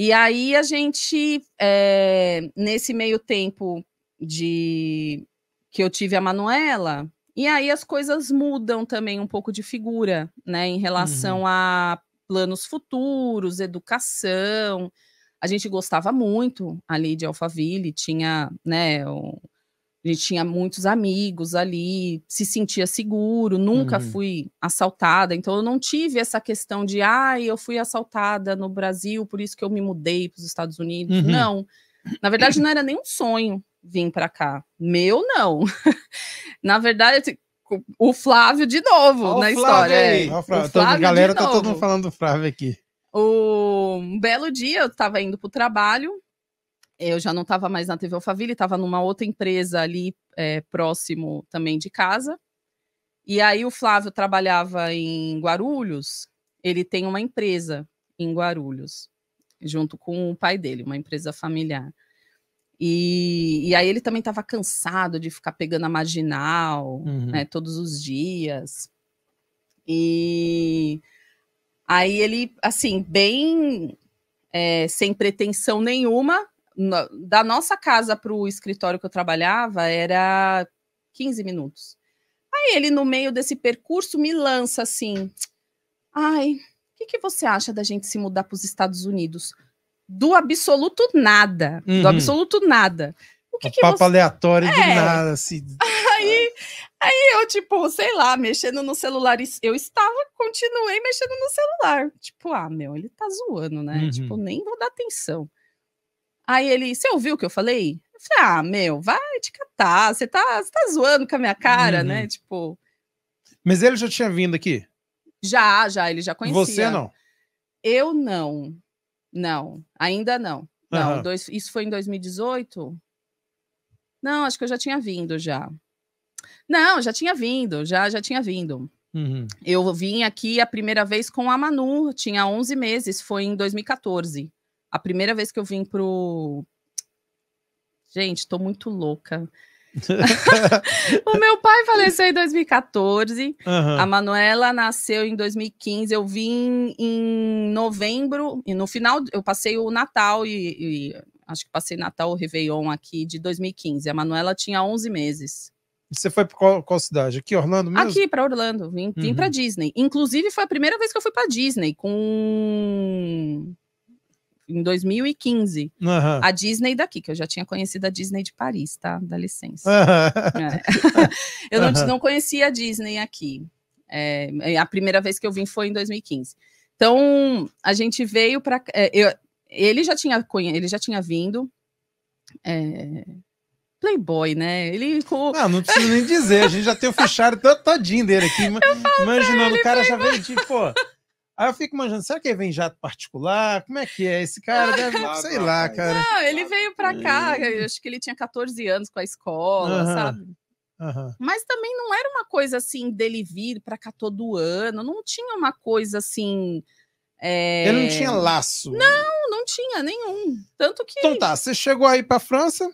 E aí a gente, é, nesse meio tempo de que eu tive a Manuela, e aí as coisas mudam também um pouco de figura, né, em relação uhum. a planos futuros, educação. A gente gostava muito ali de Alphaville, tinha, né, o, ele tinha muitos amigos ali, se sentia seguro, nunca uhum. fui assaltada, então eu não tive essa questão de, ah, eu fui assaltada no Brasil, por isso que eu me mudei para os Estados Unidos. Uhum. Não. Na verdade, não era nem um sonho vir para cá. Meu, não. Na verdade, assim, o Flávio de novo Olha na história. Aí. É. Olha o Flávio. O Flávio galera, tá todo mundo falando do Flávio aqui. Um belo dia, eu estava indo para o trabalho, eu já não estava mais na TV Alphaville, estava numa outra empresa ali é, próximo também de casa. E aí o Flávio trabalhava em Guarulhos, ele tem uma empresa em Guarulhos, junto com o pai dele, uma empresa familiar. E, e aí ele também estava cansado de ficar pegando a marginal uhum. né, todos os dias. E aí ele, assim, bem é, sem pretensão nenhuma, da nossa casa para o escritório que eu trabalhava era 15 minutos. Aí ele, no meio desse percurso, me lança assim: Ai, o que, que, você acha da gente se mudar para os Estados Unidos? Do absoluto nada. Uhum. Do absoluto nada. O que, que papo você... aleatório é. de nada, assim. Aí, aí eu, tipo, sei lá, mexendo no celular. Eu estava, continuei mexendo no celular. Tipo, ah, meu, ele tá zoando, né? Uhum. Tipo, nem vou dar atenção. Aí ele, você ouviu o que eu falei? Eu falei, ah, meu, vai te catar, você tá, você tá zoando com a minha cara, né, uhum. né? Tipo. Mas ele já tinha vindo aqui? Já, já, ele já conhecia. Você não? Eu não. Não, ainda não. Não, uhum. dois, isso foi em 2018? Não, acho que eu já tinha vindo já. Não, já tinha vindo, já, já tinha vindo. Uhum. Eu vim aqui a primeira vez com a Manu, tinha 11 meses, foi em 2014 a primeira vez que eu vim pro. Gente, tô muito louca. o meu pai faleceu em 2014. Uhum. A Manuela nasceu em 2015. Eu vim em novembro. E no final, eu passei o Natal e, e acho que passei Natal ou Réveillon aqui de 2015. A Manuela tinha 11 meses. E você foi para qual, qual, cidade? Aqui, Orlando mesmo? Aqui, para Orlando. Vim, vim para uhum. Disney. Inclusive, foi a primeira vez que eu fui para Disney com em 2015. Uhum. A Disney daqui, que eu já tinha conhecido a Disney de Paris, tá? Dá licença. Uhum. É. eu não, não conhecia a Disney aqui. É, é, a primeira vez que eu vim foi em 2015. Então, a gente veio para. É, ele, já tinha, ele já tinha vindo. É, playboy, né? Ele. Com... Não, ah, não preciso nem dizer, a gente já tem o fichário todinho dele aqui. Imaginando, o cara já veio de, pô. Aí eu fico imaginando, será que ele vem jato particular? Como é que é? Esse cara deve, ah, sei lá, cara. Não, ele veio pra cá, acho que ele tinha 14 anos com a escola, sabe? Uhum. Mas também não era uma coisa assim dele vir para cá todo ano, não tinha uma coisa assim. É... Ele não tinha laço. Não, não tinha nenhum. Tanto que. Então tá, você chegou aí para França,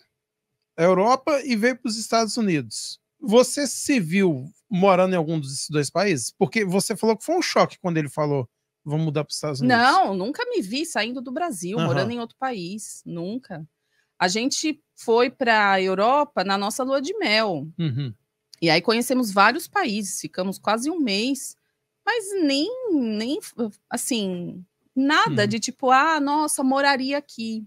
Europa e veio para os Estados Unidos. Você se viu morando em algum dos dois países? Porque você falou que foi um choque quando ele falou vamos mudar para os Estados Unidos. Não, nunca me vi saindo do Brasil, uhum. morando em outro país, nunca. A gente foi para a Europa na nossa lua de mel. Uhum. E aí conhecemos vários países, ficamos quase um mês, mas nem, nem assim, nada uhum. de tipo, ah, nossa, moraria aqui.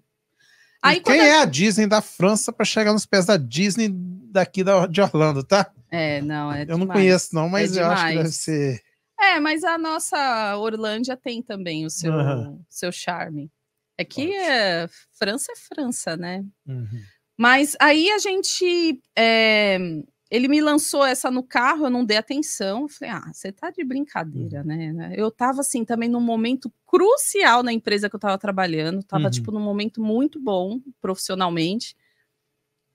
Aí, quem a... é a Disney da França para chegar nos pés da Disney daqui da, de Orlando, tá? É, não, é Eu demais. não conheço, não, mas é eu acho que deve ser. É, mas a nossa Orlândia tem também o seu, uhum. seu charme. É que é, França é França, né? Uhum. Mas aí a gente. É, ele me lançou essa no carro, eu não dei atenção. falei, ah, você tá de brincadeira, uhum. né? Eu tava assim também num momento crucial na empresa que eu tava trabalhando, tava, uhum. tipo, num momento muito bom profissionalmente.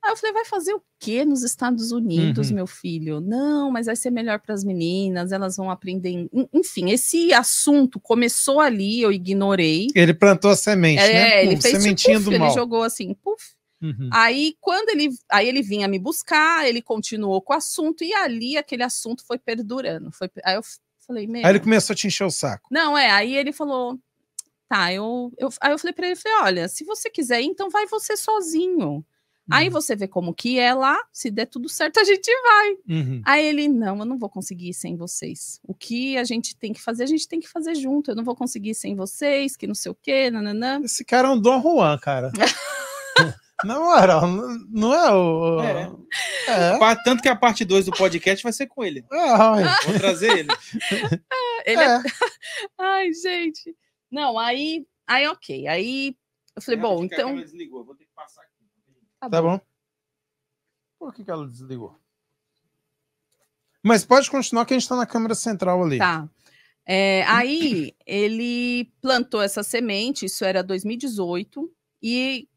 Aí eu falei, vai fazer o quê nos Estados Unidos, uhum. meu filho? Não, mas vai ser melhor para as meninas, elas vão aprender. Enfim, esse assunto começou ali, eu ignorei. Ele plantou a semente, é, né? Ele Pum, fez sementinha tipo, do mal. Ele jogou assim, puf. Uhum. Aí quando ele, aí ele vinha me buscar, ele continuou com o assunto e ali aquele assunto foi perdurando. Foi, aí eu falei, meu. Aí ele começou a te encher o saco. Não, é, aí ele falou, tá, eu, eu aí eu falei para ele, falei, olha, se você quiser, ir, então vai você sozinho. Aí uhum. você vê como que é lá, se der tudo certo, a gente vai. Uhum. Aí ele, não, eu não vou conseguir sem vocês. O que a gente tem que fazer, a gente tem que fazer junto. Eu não vou conseguir sem vocês, que não sei o quê, nananã. Esse cara é um Dom Juan, cara. Na moral, não é o. É. É. Tanto que a parte 2 do podcast vai ser com ele. Ah, Vou trazer ele. ele é. é Ai, gente. Não, aí. Aí, ok. Aí eu falei, bom, então. Desligou, vou ter Tá, tá bom. bom. Por que, que ela desligou? Mas pode continuar que a gente está na câmera central ali. Tá. É, aí ele plantou essa semente, isso era 2018, e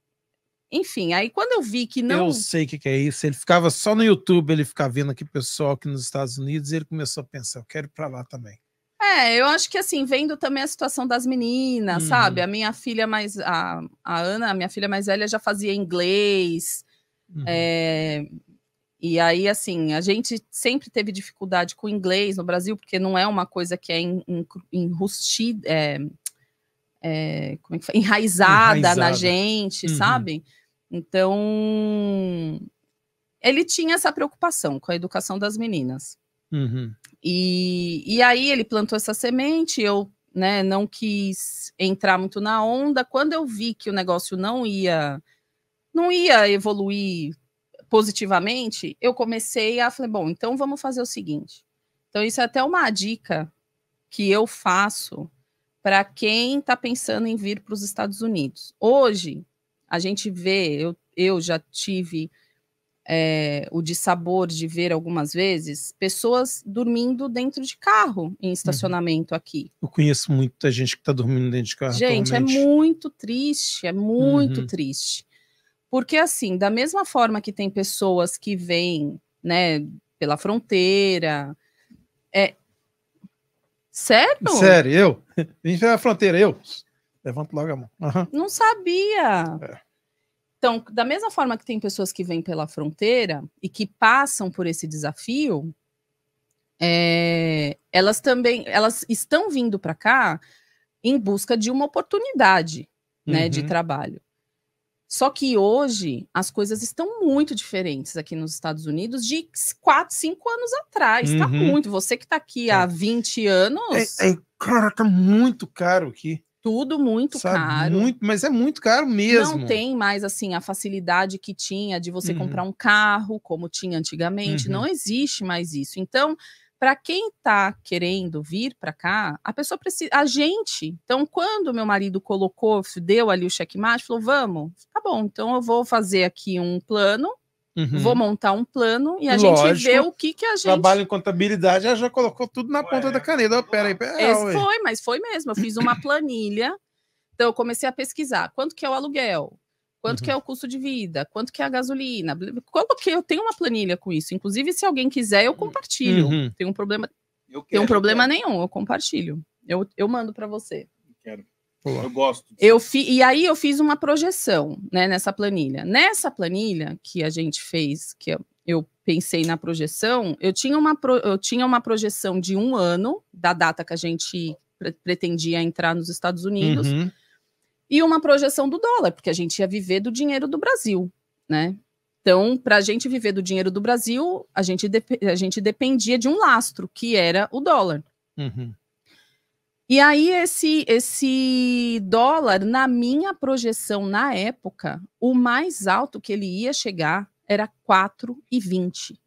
enfim, aí quando eu vi que não. Eu sei o que, que, é isso. Ele ficava só no YouTube, ele ficava vendo aqui pessoal aqui nos Estados Unidos, e ele começou a pensar: eu quero ir para lá também. É, eu acho que assim, vendo também a situação das meninas, hum. sabe? Uhum. A minha filha mais. A, a Ana, a minha filha mais velha, já fazia inglês. Hum. É, e aí, assim, a gente sempre teve dificuldade com inglês no Brasil, porque não é uma coisa que é enrustida, é, é, como é que Enraizada, Enraizada. na gente, uhum. sabe? Então, ele tinha essa preocupação com a educação das meninas. Uhum. E, e aí ele plantou essa semente, eu né, não quis entrar muito na onda. Quando eu vi que o negócio não ia não ia evoluir positivamente, eu comecei a falar, bom, então vamos fazer o seguinte. Então isso é até uma dica que eu faço para quem está pensando em vir para os Estados Unidos. Hoje a gente vê, eu, eu já tive é, o de sabor de ver algumas vezes, pessoas dormindo dentro de carro em uhum. estacionamento uhum. aqui. Eu conheço muita gente que está dormindo dentro de carro. Gente, é muito triste, é muito uhum. triste. Porque, assim, da mesma forma que tem pessoas que vêm né, pela fronteira. É... Sério? Sério, eu? Vim pela fronteira, eu? Levanto logo a mão. Uhum. Não sabia. É. Então, da mesma forma que tem pessoas que vêm pela fronteira e que passam por esse desafio, é, elas também elas estão vindo para cá em busca de uma oportunidade né, uhum. de trabalho. Só que hoje as coisas estão muito diferentes aqui nos Estados Unidos de 4, 5 anos atrás. Tá uhum. Tá muito. Você que tá aqui é. há 20 anos. É, é, cara, tá muito caro aqui tudo muito Sabe, caro. Muito, mas é muito caro mesmo. Não tem mais assim a facilidade que tinha de você uhum. comprar um carro como tinha antigamente. Uhum. Não existe mais isso. Então, para quem está querendo vir para cá, a pessoa precisa. A gente. Então, quando meu marido colocou, deu ali o checkmate, falou: vamos, tá bom. Então eu vou fazer aqui um plano Uhum. Vou montar um plano e a Lógico, gente vê o que, que a gente. Trabalho em contabilidade, já colocou tudo na Ué. ponta da caneta. pera aí, pera aí. foi, mas foi mesmo. Eu fiz uma planilha. Então, eu comecei a pesquisar quanto que é o aluguel, quanto uhum. que é uhum. o custo de vida, quanto que é a gasolina. que eu tenho uma planilha com isso. Inclusive, se alguém quiser, eu compartilho. Uhum. Tem um problema. Eu quero, tem um problema nenhum, eu compartilho. Eu, eu mando para você. Eu quero. Eu gosto. Eu fi, e aí eu fiz uma projeção né, nessa planilha. Nessa planilha que a gente fez, que eu pensei na projeção, eu tinha uma, pro, eu tinha uma projeção de um ano, da data que a gente pre pretendia entrar nos Estados Unidos, uhum. e uma projeção do dólar, porque a gente ia viver do dinheiro do Brasil, né? Então, para a gente viver do dinheiro do Brasil, a gente, a gente dependia de um lastro, que era o dólar. Uhum. E aí esse esse dólar, na minha projeção na época, o mais alto que ele ia chegar era 4,20.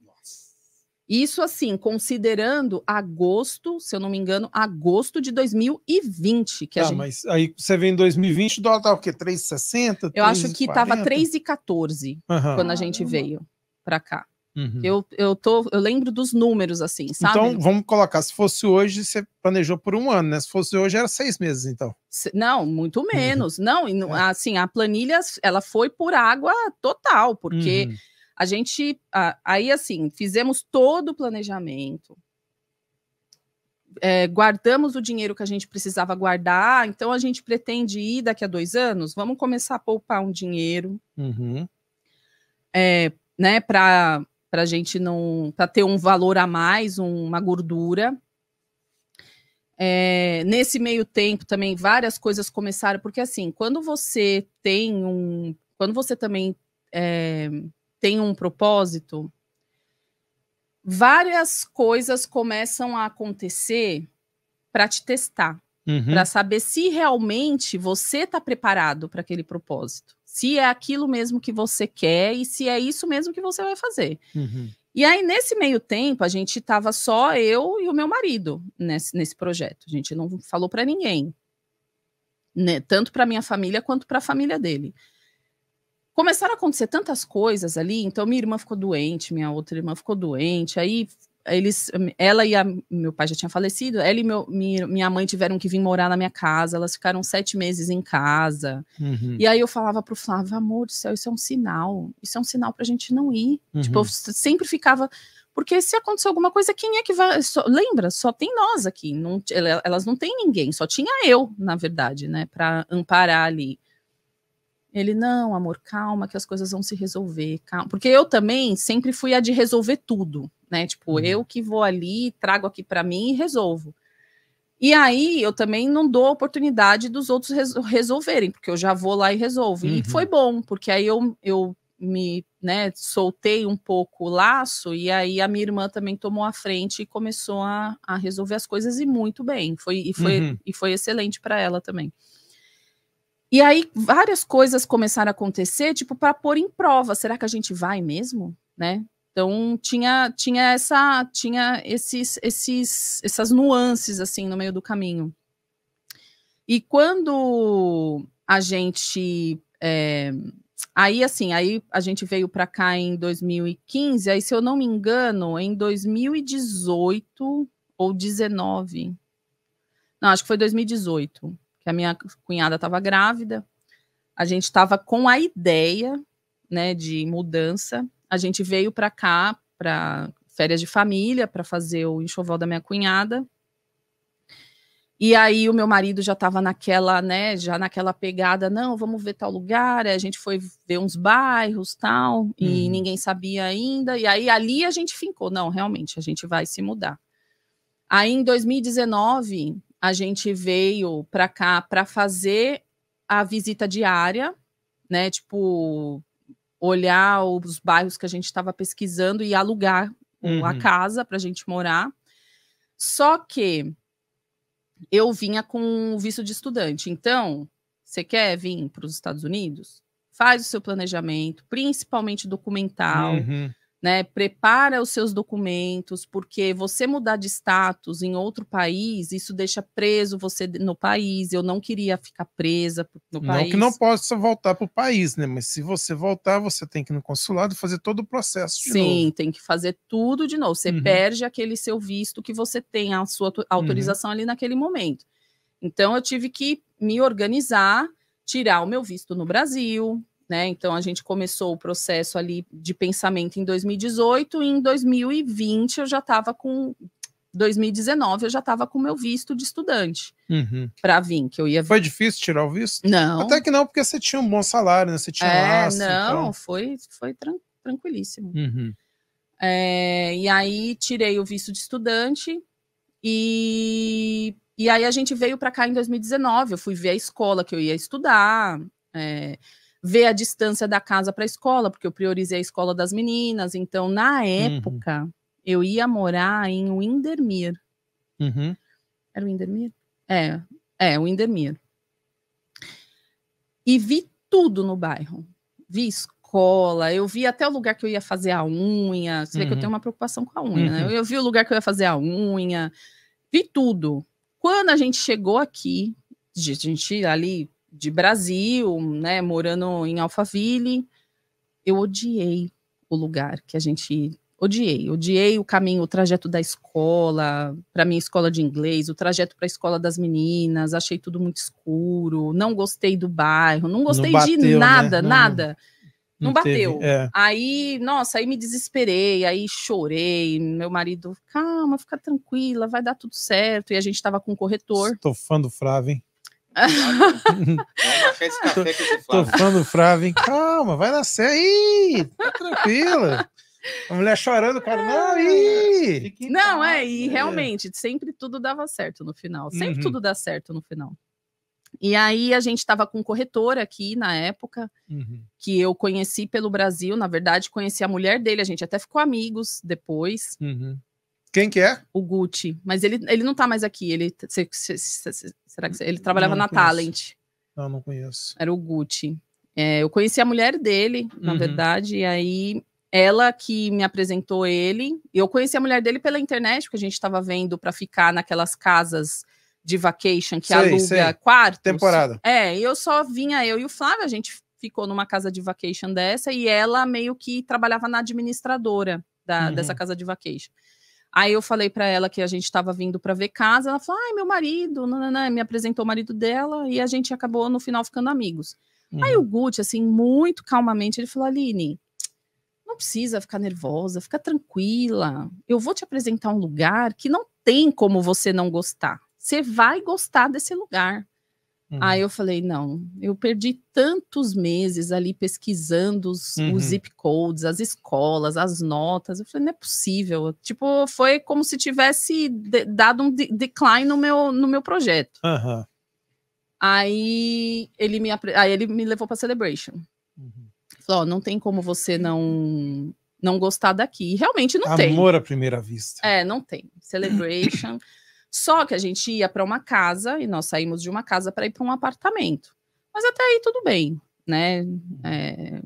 Isso assim, considerando agosto, se eu não me engano, agosto de 2020. Que ah, gente... mas aí você vem em 2020, o dólar estava o quê? 3,60? Eu acho que estava 3,14 uhum. quando a gente veio para cá. Uhum. Eu, eu, tô, eu lembro dos números, assim, sabe? Então, vamos colocar, se fosse hoje, você planejou por um ano, né? Se fosse hoje, era seis meses, então. Se, não, muito uhum. menos. Uhum. Não, é. assim, a planilha, ela foi por água total, porque uhum. a gente, a, aí assim, fizemos todo o planejamento, é, guardamos o dinheiro que a gente precisava guardar, então a gente pretende ir daqui a dois anos, vamos começar a poupar um dinheiro, uhum. é, né, para para a gente não, para ter um valor a mais, um, uma gordura. É, nesse meio tempo também várias coisas começaram, porque assim, quando você tem um, quando você também é, tem um propósito, várias coisas começam a acontecer para te testar, uhum. para saber se realmente você está preparado para aquele propósito se é aquilo mesmo que você quer e se é isso mesmo que você vai fazer. Uhum. E aí, nesse meio tempo, a gente estava só eu e o meu marido nesse, nesse projeto. A gente não falou para ninguém, né? tanto para minha família quanto para a família dele. Começaram a acontecer tantas coisas ali, então minha irmã ficou doente, minha outra irmã ficou doente, aí eles, ela e a, meu pai já tinha falecido, ela e meu, minha mãe tiveram que vir morar na minha casa, elas ficaram sete meses em casa. Uhum. E aí eu falava pro Flávio, amor do céu, isso é um sinal, isso é um sinal pra gente não ir. Uhum. Tipo, eu sempre ficava, porque se acontecer alguma coisa, quem é que vai, só, lembra, só tem nós aqui, não, elas não tem ninguém, só tinha eu, na verdade, né, pra amparar ali. Ele, não, amor, calma, que as coisas vão se resolver, calma. Porque eu também sempre fui a de resolver tudo né? Tipo, uhum. eu que vou ali, trago aqui para mim e resolvo. E aí eu também não dou a oportunidade dos outros resolverem, porque eu já vou lá e resolvo. Uhum. E foi bom, porque aí eu, eu me né, soltei um pouco o laço, e aí a minha irmã também tomou a frente e começou a, a resolver as coisas e muito bem. Foi, e, foi, uhum. e foi excelente para ela também. E aí várias coisas começaram a acontecer, tipo, para pôr em prova, será que a gente vai mesmo? Né? Então tinha tinha essa tinha esses esses essas nuances assim no meio do caminho. E quando a gente é, aí assim aí a gente veio para cá em 2015, aí se eu não me engano em 2018 ou 19, não acho que foi 2018 que a minha cunhada estava grávida, a gente estava com a ideia né de mudança a gente veio para cá para férias de família, para fazer o enxoval da minha cunhada. E aí o meu marido já estava naquela, né, já naquela pegada, não, vamos ver tal lugar, aí a gente foi ver uns bairros, tal, e uhum. ninguém sabia ainda. E aí ali a gente ficou não, realmente a gente vai se mudar. Aí em 2019, a gente veio para cá para fazer a visita diária, né, tipo olhar os bairros que a gente estava pesquisando e alugar uhum. a casa para a gente morar. Só que eu vinha com o visto de estudante. Então, você quer vir para os Estados Unidos? Faz o seu planejamento, principalmente documental. Uhum né? Prepara os seus documentos, porque você mudar de status em outro país, isso deixa preso você no país. Eu não queria ficar presa no país. Não que não possa voltar para o país, né? Mas se você voltar, você tem que ir no consulado fazer todo o processo de Sim, novo. tem que fazer tudo de novo. Você uhum. perde aquele seu visto que você tem a sua autorização uhum. ali naquele momento. Então eu tive que me organizar, tirar o meu visto no Brasil, né? Então a gente começou o processo ali de pensamento em 2018 e em 2020 eu já estava com 2019 eu já estava com meu visto de estudante uhum. para vir, que eu ia vir. Foi difícil tirar o visto? Não. Até que não, porque você tinha um bom salário, né? Você tinha é, um não, então. foi foi tranquilíssimo. Uhum. É, e aí tirei o visto de estudante e e aí a gente veio para cá em 2019. Eu fui ver a escola que eu ia estudar. É, ver a distância da casa para a escola, porque eu priorizei a escola das meninas. Então, na uhum. época, uhum. eu ia morar em Windermere. Uhum. Era Windermere? É, é, Windermere. E vi tudo no bairro. Vi escola, eu vi até o lugar que eu ia fazer a unha. Você uhum. vê que eu uhum. tenho uma preocupação com a unha, né? Uhum. Eu vi o lugar que eu ia fazer a unha, vi tudo. Quando a gente chegou aqui, a gente ali de Brasil, né, morando em Alphaville. Eu odiei o lugar que a gente odiei, odiei o caminho, o trajeto da escola, para minha escola de inglês, o trajeto para a escola das meninas, achei tudo muito escuro, não gostei do bairro, não gostei não bateu, de nada, né? nada. Não, não bateu. Teve, é. Aí, nossa, aí me desesperei, aí chorei. Meu marido, calma, fica tranquila, vai dar tudo certo. E a gente estava com o corretor. fã do Frávio, hein? Tô falando, Flávio, Calma, vai nascer aí, tá tranquila. A mulher chorando, cara, não, aí. Não, é, e realmente, sempre tudo dava certo no final. Sempre uhum. tudo dá certo no final. E aí a gente estava com corretora aqui na época, uhum. que eu conheci pelo Brasil, na verdade, conheci a mulher dele, a gente até ficou amigos depois. Uhum. Quem que é? O Gucci. Mas ele, ele não tá mais aqui. Ele, será que ele trabalhava não, na conheço. Talent? Não, não conheço. Era o Gucci. É, eu conheci a mulher dele, na uhum. verdade, e aí ela que me apresentou ele. Eu conheci a mulher dele pela internet, porque a gente estava vendo para ficar naquelas casas de vacation que sei, aluga sei. quartos. Temporada. É, e eu só vinha eu e o Flávio, a gente ficou numa casa de vacation dessa e ela meio que trabalhava na administradora da, uhum. dessa casa de vacation. Aí eu falei para ela que a gente estava vindo para ver casa, ela falou: "Ai, meu marido", me apresentou o marido dela e a gente acabou no final ficando amigos. Uhum. Aí o Gucci, assim, muito calmamente, ele falou: "Aline, não precisa ficar nervosa, fica tranquila. Eu vou te apresentar um lugar que não tem como você não gostar. Você vai gostar desse lugar. Aí uhum. eu falei, não, eu perdi tantos meses ali pesquisando os, uhum. os, zip codes, as escolas, as notas. Eu falei, não é possível. Tipo, foi como se tivesse de, dado um de decline no meu, no meu projeto. Uhum. Aí, ele me, aí ele me levou para Celebration. Uhum. Falou, não tem como você não não gostar daqui. Realmente não Amor tem. Amor à primeira vista. É, não tem. Celebration. Só que a gente ia para uma casa e nós saímos de uma casa para ir para um apartamento. Mas até aí tudo bem, né? É...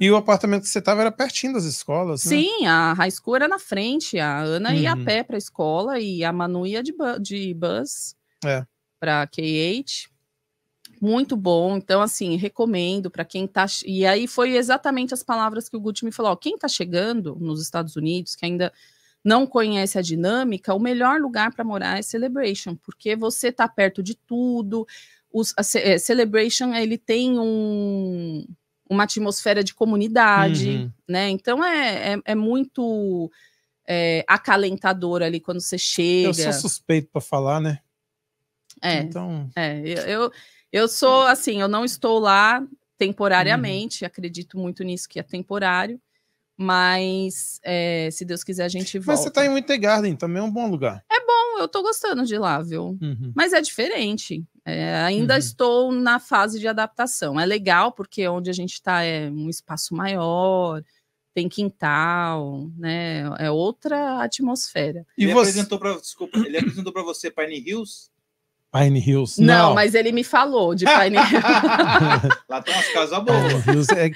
E o apartamento que você estava era pertinho das escolas, né? Sim, a high school era na frente. A Ana uhum. ia a uhum. pé para a escola e a Manu ia de, bu de bus é. para 8 Muito bom. Então, assim, recomendo para quem está E aí foi exatamente as palavras que o Guti me falou. Ó, quem está chegando nos Estados Unidos, que ainda não conhece a dinâmica, o melhor lugar para morar é Celebration, porque você está perto de tudo. Os, a é, Celebration ele tem um, uma atmosfera de comunidade, uhum. né? Então é, é, é muito é, acalentador ali quando você chega. Eu sou suspeito para falar, né? É. Então. É, eu, eu sou assim, eu não estou lá temporariamente, uhum. acredito muito nisso que é temporário. Mas, é, se Deus quiser, a gente volta. Mas você tá em Winter Garden, também é um bom lugar. É bom, eu tô gostando de lá, viu? Uhum. Mas é diferente. É, ainda uhum. estou na fase de adaptação. É legal, porque onde a gente tá é um espaço maior, tem quintal, né? É outra atmosfera. E ele você... apresentou para desculpa, ele apresentou para você Pine Hills? Pine Hills. Não, não, mas ele me falou de Pine Hills. Lá tem umas casas boas. É,